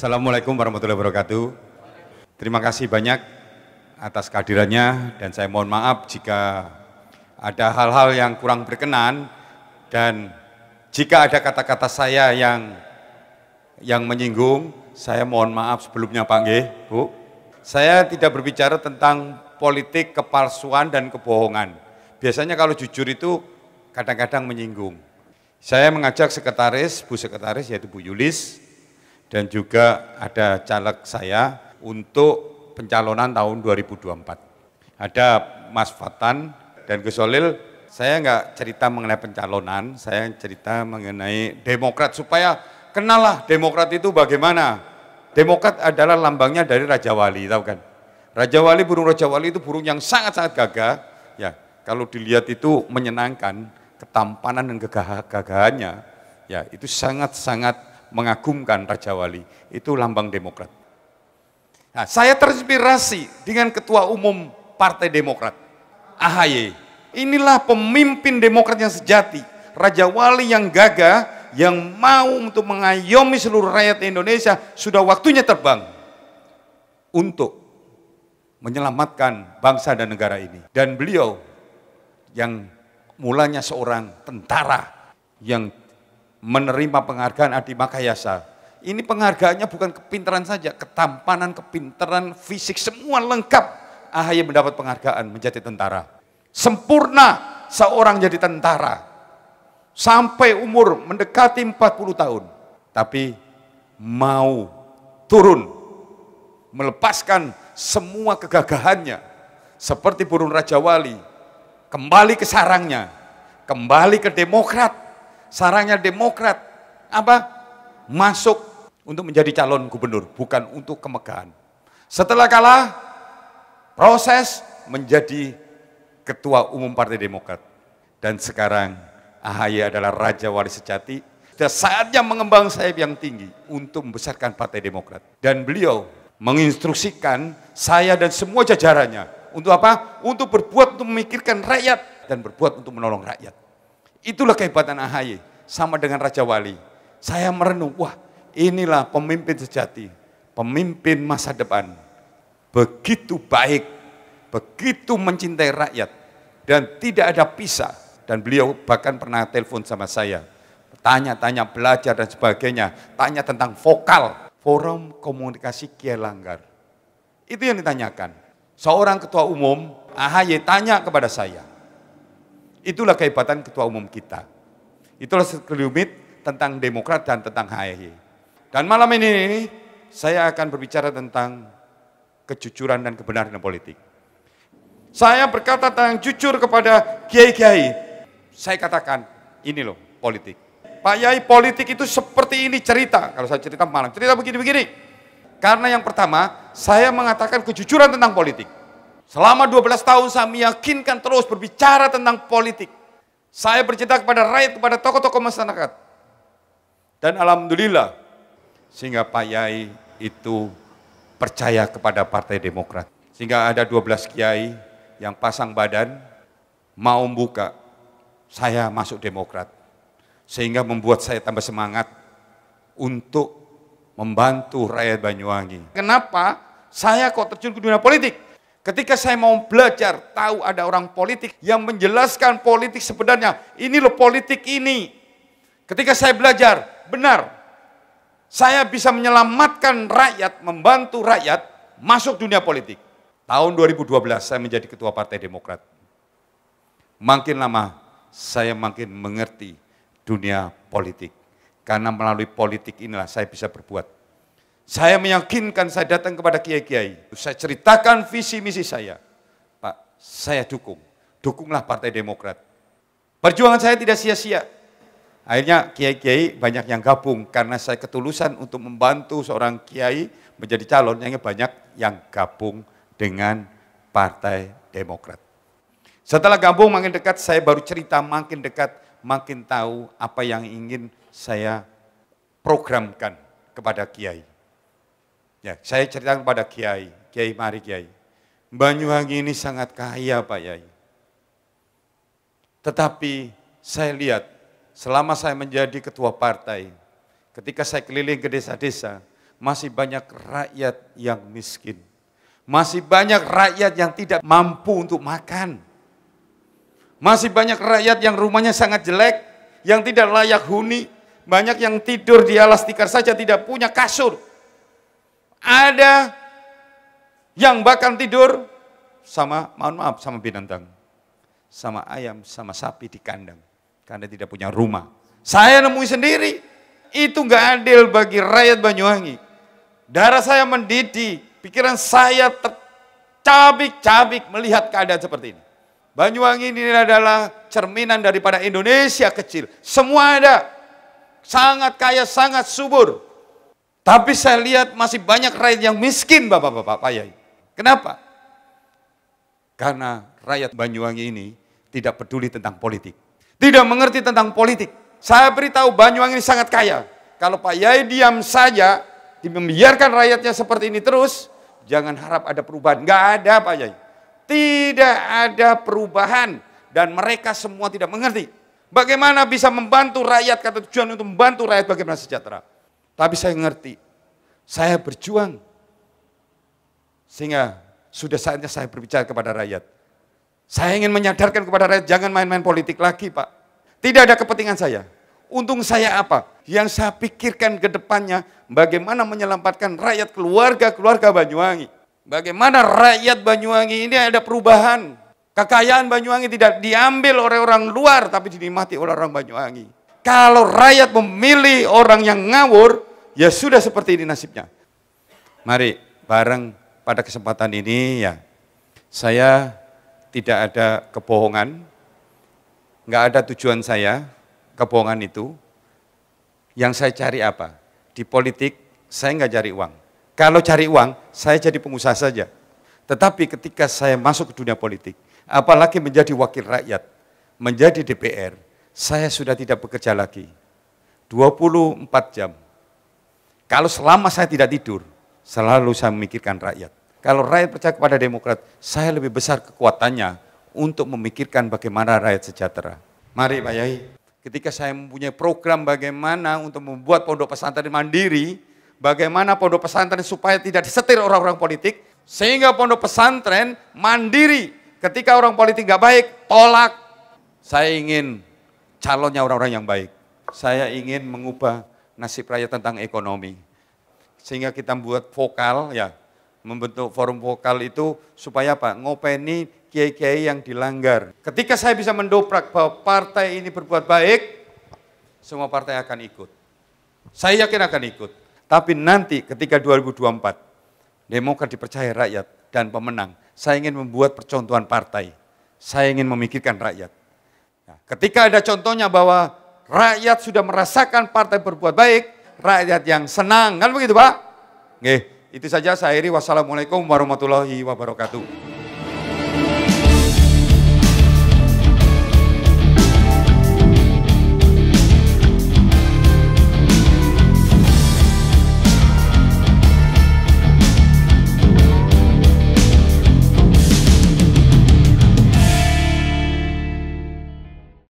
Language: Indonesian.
Assalamualaikum warahmatullahi wabarakatuh. Terima kasih banyak atas kehadirannya dan saya mohon maaf jika ada hal-hal yang kurang berkenan dan jika ada kata-kata saya yang yang menyinggung, saya mohon maaf sebelumnya Pak Nge, Bu. Saya tidak berbicara tentang politik kepalsuan dan kebohongan. Biasanya kalau jujur itu kadang-kadang menyinggung. Saya mengajak sekretaris, Bu Sekretaris yaitu Bu Yulis, dan juga ada caleg saya untuk pencalonan tahun 2024. Ada Mas Fatan dan Gus Solil, saya enggak cerita mengenai pencalonan, saya cerita mengenai Demokrat supaya kenalah Demokrat itu bagaimana. Demokrat adalah lambangnya dari Raja Wali, tahu kan? Raja Wali, burung Raja Wali itu burung yang sangat-sangat gagah. Ya, kalau dilihat itu menyenangkan, ketampanan dan kegagahannya, ya itu sangat-sangat mengagumkan Raja Wali. Itu lambang Demokrat. Nah, saya terinspirasi dengan Ketua Umum Partai Demokrat, AHY. Inilah pemimpin Demokrat yang sejati, Raja Wali yang gagah, yang mau untuk mengayomi seluruh rakyat Indonesia, sudah waktunya terbang untuk menyelamatkan bangsa dan negara ini. Dan beliau yang mulanya seorang tentara yang menerima penghargaan Adi Makayasa. Ini penghargaannya bukan kepintaran saja, ketampanan, kepintaran, fisik, semua lengkap. Ahy mendapat penghargaan menjadi tentara. Sempurna seorang jadi tentara. Sampai umur mendekati 40 tahun. Tapi mau turun, melepaskan semua kegagahannya. Seperti burung Raja Wali, kembali ke sarangnya, kembali ke demokrat, sarangnya Demokrat apa? Masuk untuk menjadi calon gubernur, bukan untuk kemegahan. Setelah kalah, proses menjadi ketua umum Partai Demokrat. Dan sekarang AHY adalah Raja Wali Sejati. Dan saatnya mengembang sayap yang tinggi untuk membesarkan Partai Demokrat. Dan beliau menginstruksikan saya dan semua jajarannya untuk apa? Untuk berbuat untuk memikirkan rakyat dan berbuat untuk menolong rakyat. Itulah kehebatan AHY, sama dengan Raja Wali. Saya merenung, wah inilah pemimpin sejati, pemimpin masa depan. Begitu baik, begitu mencintai rakyat, dan tidak ada pisah. Dan beliau bahkan pernah telepon sama saya, tanya-tanya belajar dan sebagainya, tanya tentang vokal, forum komunikasi Kiai Langgar. Itu yang ditanyakan. Seorang ketua umum, AHY tanya kepada saya, Itulah kehebatan ketua umum kita. Itulah sekelumit tentang Demokrat dan tentang HI. Dan malam ini saya akan berbicara tentang kejujuran dan kebenaran politik. Saya berkata tentang jujur kepada kiai-kiai. Saya katakan, ini loh politik. Pak Yai politik itu seperti ini cerita. Kalau saya cerita malam, cerita begini-begini. Karena yang pertama, saya mengatakan kejujuran tentang politik. Selama 12 tahun saya meyakinkan terus berbicara tentang politik. Saya bercerita kepada rakyat, kepada tokoh-tokoh masyarakat. Dan Alhamdulillah, sehingga Pak Yai itu percaya kepada Partai Demokrat. Sehingga ada 12 kiai yang pasang badan, mau buka, saya masuk Demokrat. Sehingga membuat saya tambah semangat untuk membantu rakyat Banyuwangi. Kenapa saya kok terjun ke dunia politik? Ketika saya mau belajar, tahu ada orang politik yang menjelaskan politik sebenarnya. Ini loh politik ini. Ketika saya belajar, benar. Saya bisa menyelamatkan rakyat, membantu rakyat masuk dunia politik. Tahun 2012 saya menjadi ketua Partai Demokrat. Makin lama saya makin mengerti dunia politik. Karena melalui politik inilah saya bisa berbuat saya meyakinkan saya datang kepada kiai-kiai. Saya ceritakan visi misi saya. Pak, saya dukung. Dukunglah Partai Demokrat. Perjuangan saya tidak sia-sia. Akhirnya kiai-kiai banyak yang gabung karena saya ketulusan untuk membantu seorang kiai menjadi calon yang banyak yang gabung dengan Partai Demokrat. Setelah gabung makin dekat, saya baru cerita makin dekat, makin tahu apa yang ingin saya programkan kepada Kiai. Ya, saya cerita kepada Kiai, Kiai mari Kiai. Banyuwangi ini sangat kaya Pak Yai. Tetapi saya lihat selama saya menjadi ketua partai, ketika saya keliling ke desa-desa, masih banyak rakyat yang miskin. Masih banyak rakyat yang tidak mampu untuk makan. Masih banyak rakyat yang rumahnya sangat jelek, yang tidak layak huni, banyak yang tidur di alas tikar saja tidak punya kasur. Ada yang bahkan tidur sama, mohon maaf, sama binatang. Sama ayam, sama sapi di kandang. Karena tidak punya rumah. Saya nemui sendiri. Itu nggak adil bagi rakyat Banyuwangi. Darah saya mendidih, pikiran saya tercabik-cabik melihat keadaan seperti ini. Banyuwangi ini adalah cerminan daripada Indonesia kecil. Semua ada. Sangat kaya, sangat subur. Tapi saya lihat masih banyak rakyat yang miskin Bapak-bapak Pak Yai. Kenapa? Karena rakyat Banyuwangi ini tidak peduli tentang politik. Tidak mengerti tentang politik. Saya beritahu Banyuwangi ini sangat kaya. Kalau Pak Yai diam saja, membiarkan rakyatnya seperti ini terus, jangan harap ada perubahan. Enggak ada Pak Yai. Tidak ada perubahan. Dan mereka semua tidak mengerti. Bagaimana bisa membantu rakyat, kata tujuan untuk membantu rakyat bagaimana sejahtera. Tapi saya ngerti, saya berjuang. Sehingga sudah saatnya saya berbicara kepada rakyat. Saya ingin menyadarkan kepada rakyat, jangan main-main politik lagi Pak. Tidak ada kepentingan saya. Untung saya apa? Yang saya pikirkan ke depannya, bagaimana menyelamatkan rakyat keluarga-keluarga Banyuwangi. Bagaimana rakyat Banyuwangi ini ada perubahan. Kekayaan Banyuwangi tidak diambil oleh orang luar, tapi dinikmati oleh orang Banyuwangi. Kalau rakyat memilih orang yang ngawur, ya sudah seperti ini nasibnya. Mari bareng pada kesempatan ini ya, saya tidak ada kebohongan, nggak ada tujuan saya, kebohongan itu. Yang saya cari apa? Di politik saya nggak cari uang. Kalau cari uang, saya jadi pengusaha saja. Tetapi ketika saya masuk ke dunia politik, apalagi menjadi wakil rakyat, menjadi DPR, saya sudah tidak bekerja lagi. 24 jam, kalau selama saya tidak tidur, selalu saya memikirkan rakyat. Kalau rakyat percaya kepada demokrat, saya lebih besar kekuatannya untuk memikirkan bagaimana rakyat sejahtera. Mari Pak Yai, ketika saya mempunyai program bagaimana untuk membuat pondok pesantren mandiri, bagaimana pondok pesantren supaya tidak disetir orang-orang politik, sehingga pondok pesantren mandiri. Ketika orang politik nggak baik, tolak. Saya ingin calonnya orang-orang yang baik. Saya ingin mengubah nasib rakyat tentang ekonomi. Sehingga kita membuat vokal ya, membentuk forum vokal itu supaya apa? Ngopeni kiai-kiai yang dilanggar. Ketika saya bisa mendoprak bahwa partai ini berbuat baik, semua partai akan ikut. Saya yakin akan ikut. Tapi nanti ketika 2024, Demokrat dipercaya rakyat dan pemenang. Saya ingin membuat percontohan partai. Saya ingin memikirkan rakyat. Nah, ketika ada contohnya bahwa Rakyat sudah merasakan partai berbuat baik, rakyat yang senang. Kan begitu Pak? Nggih, itu saja saya Iri. Wassalamualaikum warahmatullahi wabarakatuh.